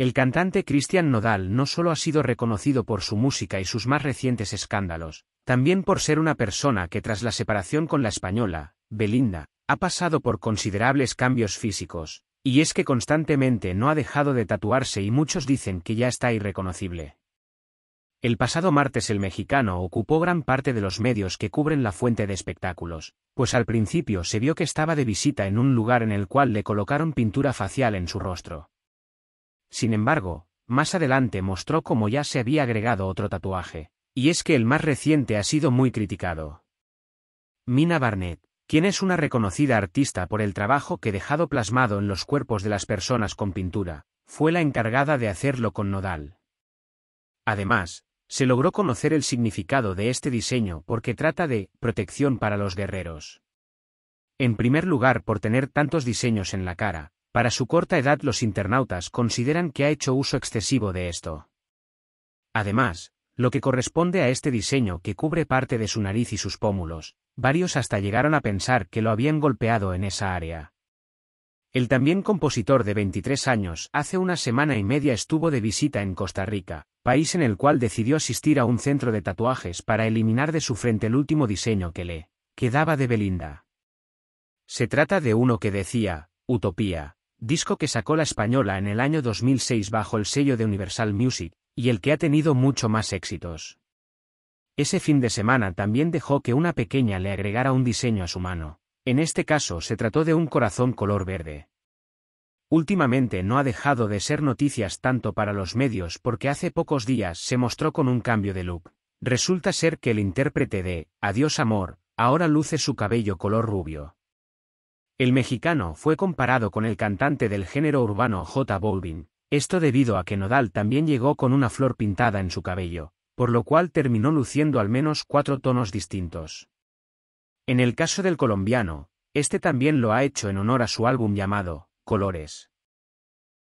El cantante Christian Nodal no solo ha sido reconocido por su música y sus más recientes escándalos, también por ser una persona que tras la separación con la española, Belinda, ha pasado por considerables cambios físicos, y es que constantemente no ha dejado de tatuarse y muchos dicen que ya está irreconocible. El pasado martes el mexicano ocupó gran parte de los medios que cubren la fuente de espectáculos, pues al principio se vio que estaba de visita en un lugar en el cual le colocaron pintura facial en su rostro. Sin embargo, más adelante mostró cómo ya se había agregado otro tatuaje, y es que el más reciente ha sido muy criticado. Mina Barnett, quien es una reconocida artista por el trabajo que dejado plasmado en los cuerpos de las personas con pintura, fue la encargada de hacerlo con nodal. Además, se logró conocer el significado de este diseño porque trata de protección para los guerreros. En primer lugar por tener tantos diseños en la cara, para su corta edad los internautas consideran que ha hecho uso excesivo de esto. Además, lo que corresponde a este diseño que cubre parte de su nariz y sus pómulos, varios hasta llegaron a pensar que lo habían golpeado en esa área. El también compositor de 23 años hace una semana y media estuvo de visita en Costa Rica, país en el cual decidió asistir a un centro de tatuajes para eliminar de su frente el último diseño que le quedaba de Belinda. Se trata de uno que decía, Utopía, disco que sacó la española en el año 2006 bajo el sello de Universal Music, y el que ha tenido mucho más éxitos. Ese fin de semana también dejó que una pequeña le agregara un diseño a su mano. En este caso se trató de un corazón color verde. Últimamente no ha dejado de ser noticias tanto para los medios porque hace pocos días se mostró con un cambio de look. Resulta ser que el intérprete de Adiós Amor ahora luce su cabello color rubio. El mexicano fue comparado con el cantante del género urbano J Bolvin, esto debido a que Nodal también llegó con una flor pintada en su cabello, por lo cual terminó luciendo al menos cuatro tonos distintos. En el caso del colombiano, este también lo ha hecho en honor a su álbum llamado Colores.